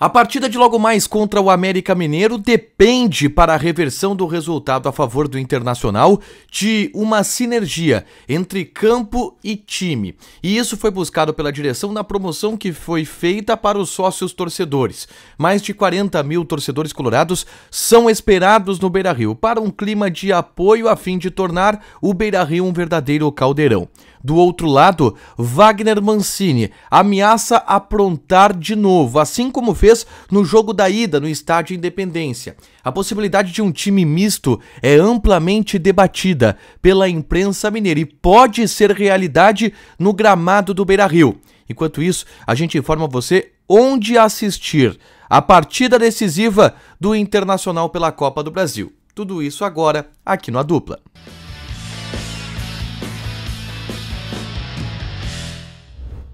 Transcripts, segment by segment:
A partida de logo mais contra o América Mineiro depende para a reversão do resultado a favor do Internacional de uma sinergia entre campo e time. E isso foi buscado pela direção na promoção que foi feita para os sócios torcedores. Mais de 40 mil torcedores colorados são esperados no Beira Rio para um clima de apoio a fim de tornar o Beira Rio um verdadeiro caldeirão. Do outro lado, Wagner Mancini ameaça aprontar de novo, assim como fez no jogo da ida no estádio Independência. A possibilidade de um time misto é amplamente debatida pela imprensa mineira e pode ser realidade no gramado do Beira-Rio. Enquanto isso, a gente informa você onde assistir a partida decisiva do Internacional pela Copa do Brasil. Tudo isso agora aqui no A Dupla.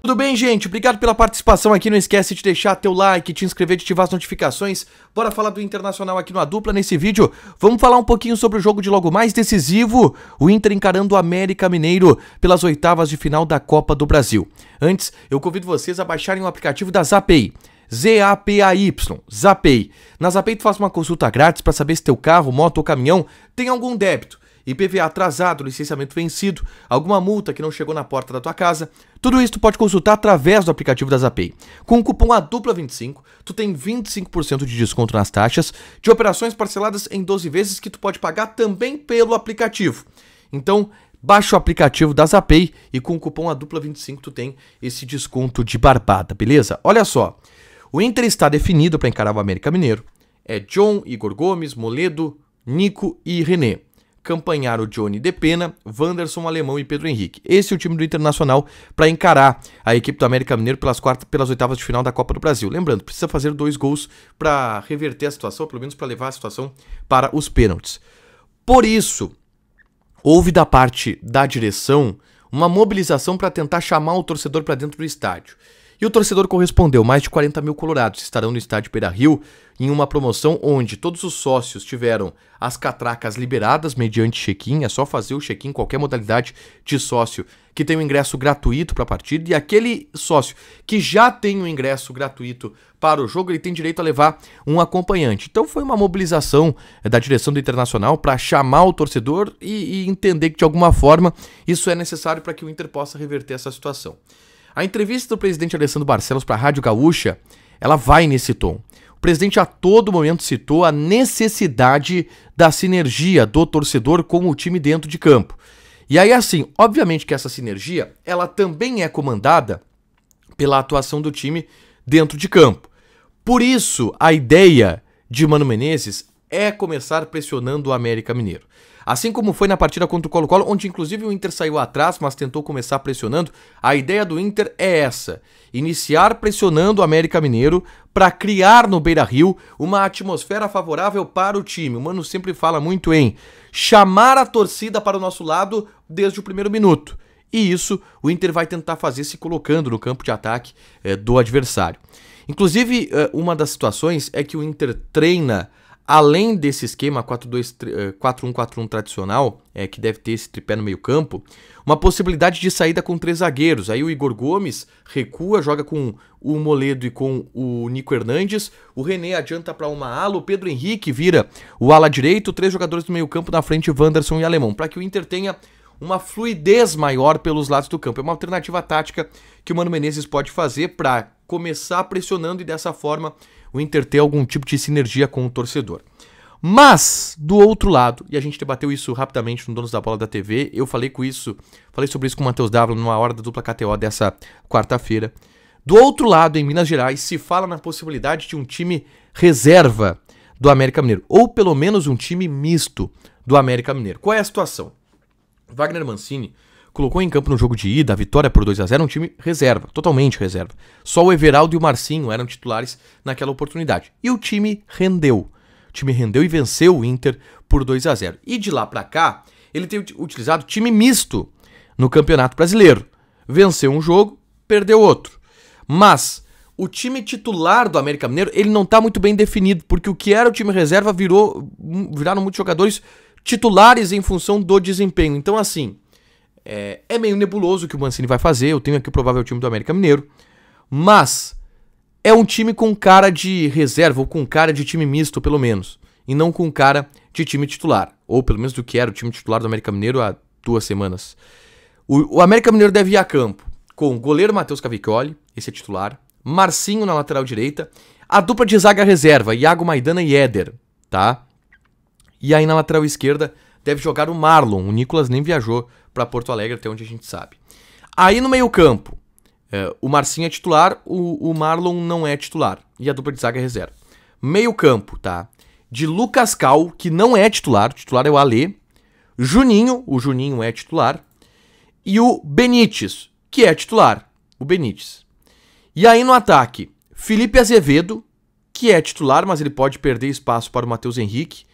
Tudo bem, gente? Obrigado pela participação aqui. Não esquece de deixar teu like, te inscrever, de ativar as notificações. Bora falar do Internacional aqui no Dupla nesse vídeo. Vamos falar um pouquinho sobre o jogo de logo mais decisivo, o Inter encarando o América Mineiro pelas oitavas de final da Copa do Brasil. Antes, eu convido vocês a baixarem o aplicativo da Zapay. Y. Zapay. Na Zapay tu faz uma consulta grátis para saber se teu carro, moto ou caminhão tem algum débito. IPVA atrasado, licenciamento vencido, alguma multa que não chegou na porta da tua casa, tudo isso tu pode consultar através do aplicativo da Zapay. Com o cupom ADUPLA25, tu tem 25% de desconto nas taxas de operações parceladas em 12 vezes que tu pode pagar também pelo aplicativo. Então, Baixa o aplicativo da Zapay e com o cupom ADUPLA25 tu tem esse desconto de barbada, beleza? Olha só, o Inter está definido para encarar o América Mineiro. É John, Igor Gomes, Moledo, Nico e René. Campanharo, Johnny Depena, Wanderson Alemão e Pedro Henrique. Esse é o time do Internacional para encarar a equipe do América Mineiro pelas quartas, pelas oitavas de final da Copa do Brasil. Lembrando, precisa fazer dois gols para reverter a situação, pelo menos para levar a situação para os pênaltis. Por isso, houve da parte da direção uma mobilização para tentar chamar o torcedor para dentro do estádio. E o torcedor correspondeu. Mais de 40 mil colorados estarão no estádio Beira Rio em uma promoção onde todos os sócios tiveram as catracas liberadas mediante check-in. É só fazer o check-in, qualquer modalidade de sócio que tem um ingresso gratuito para a partida. E aquele sócio que já tem um ingresso gratuito para o jogo, ele tem direito a levar um acompanhante. Então foi uma mobilização eh, da direção do Internacional para chamar o torcedor e, e entender que de alguma forma isso é necessário para que o Inter possa reverter essa situação. A entrevista do presidente Alessandro Barcelos para a Rádio Gaúcha, ela vai nesse tom. O presidente a todo momento citou a necessidade da sinergia do torcedor com o time dentro de campo. E aí assim, obviamente que essa sinergia, ela também é comandada pela atuação do time dentro de campo. Por isso, a ideia de Mano Menezes é começar pressionando o América Mineiro. Assim como foi na partida contra o Colo-Colo, onde inclusive o Inter saiu atrás, mas tentou começar pressionando, a ideia do Inter é essa: iniciar pressionando o América Mineiro para criar no Beira-Rio uma atmosfera favorável para o time. O Mano sempre fala muito em chamar a torcida para o nosso lado desde o primeiro minuto. E isso o Inter vai tentar fazer se colocando no campo de ataque eh, do adversário. Inclusive, eh, uma das situações é que o Inter treina Além desse esquema 4-1-4-1 eh, tradicional, é, que deve ter esse tripé no meio campo, uma possibilidade de saída com três zagueiros. Aí o Igor Gomes recua, joga com o Moledo e com o Nico Hernandes. O René adianta para uma ala, o Pedro Henrique vira o ala direito, três jogadores do meio campo na frente, Wanderson e Alemão, para que o Inter tenha uma fluidez maior pelos lados do campo. É uma alternativa tática que o Mano Menezes pode fazer para começar pressionando e dessa forma o Inter ter algum tipo de sinergia com o torcedor. Mas, do outro lado, e a gente debateu isso rapidamente no Donos da Bola da TV, eu falei com isso, falei sobre isso com o Matheus W numa hora da dupla KTO dessa quarta-feira. Do outro lado, em Minas Gerais, se fala na possibilidade de um time reserva do América Mineiro, ou pelo menos um time misto do América Mineiro. Qual é a situação? Wagner Mancini colocou em campo no jogo de ida, a vitória por 2 a 0 um time reserva, totalmente reserva. Só o Everaldo e o Marcinho eram titulares naquela oportunidade. E o time rendeu. O time rendeu e venceu o Inter por 2 a 0 E de lá para cá, ele tem utilizado time misto no Campeonato Brasileiro. Venceu um jogo, perdeu outro. Mas o time titular do América Mineiro, ele não está muito bem definido, porque o que era o time reserva virou viraram muitos jogadores titulares em função do desempenho. Então assim, é, é meio nebuloso o que o Mancini vai fazer. Eu tenho aqui o provável time do América Mineiro. Mas é um time com cara de reserva, ou com cara de time misto, pelo menos. E não com cara de time titular. Ou pelo menos do que era o time titular do América Mineiro há duas semanas. O, o América Mineiro deve ir a campo com goleiro Matheus Cavicoli esse é titular. Marcinho na lateral direita. A dupla de zaga reserva, Iago Maidana e Éder, tá? E aí na lateral esquerda, deve jogar o Marlon. O Nicolas nem viajou para Porto Alegre, até onde a gente sabe. Aí no meio-campo, é, o Marcinho é titular, o, o, Marlon não é titular. E a dupla de zaga é reserva. Meio-campo, tá? De Lucas Cal, que não é titular, o titular é o Alê. Juninho, o Juninho é titular. E o Benítez, que é titular, o Benítez. E aí no ataque, Felipe Azevedo, que é titular, mas ele pode perder espaço para o Matheus Henrique.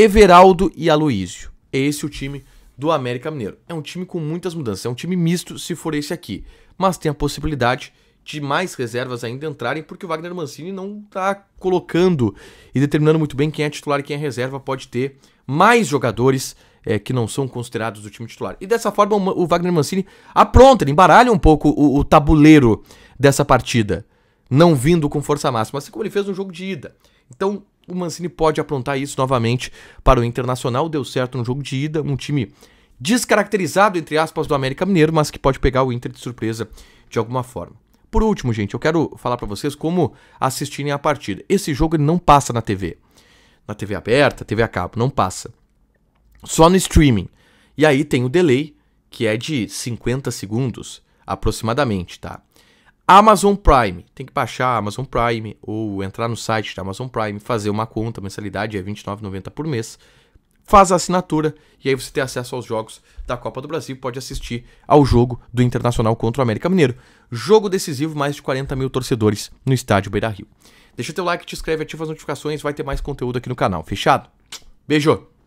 Everaldo e Aloísio. É Esse o time do América Mineiro. É um time com muitas mudanças, é um time misto se for esse aqui, mas tem a possibilidade de mais reservas ainda entrarem, porque o Wagner Mancini não está colocando e determinando muito bem quem é titular e quem é reserva. Pode ter mais jogadores é, que não são considerados do time titular. E dessa forma, o Wagner Mancini apronta, ele embaralha um pouco o, o tabuleiro dessa partida, não vindo com força máxima, assim como ele fez no jogo de ida. Então, o Mancini pode aprontar isso novamente para o Internacional. Deu certo no jogo de ida, um time descaracterizado, entre aspas, do América Mineiro, mas que pode pegar o Inter de surpresa de alguma forma. Por último, gente, eu quero falar para vocês como assistirem a partida. Esse jogo não passa na TV. Na TV aberta, TV a cabo, não passa. Só no streaming. E aí tem o delay, que é de 50 segundos aproximadamente, tá? Amazon Prime. Tem que baixar a Amazon Prime ou entrar no site da Amazon Prime, fazer uma conta, mensalidade é R$ 29,90 por mês. Faz a assinatura e aí você tem acesso aos jogos da Copa do Brasil. Pode assistir ao jogo do Internacional contra o América Mineiro. Jogo decisivo, mais de 40 mil torcedores no estádio Beira Rio. Deixa teu like, te inscreve, ativa as notificações, vai ter mais conteúdo aqui no canal. Fechado? Beijo!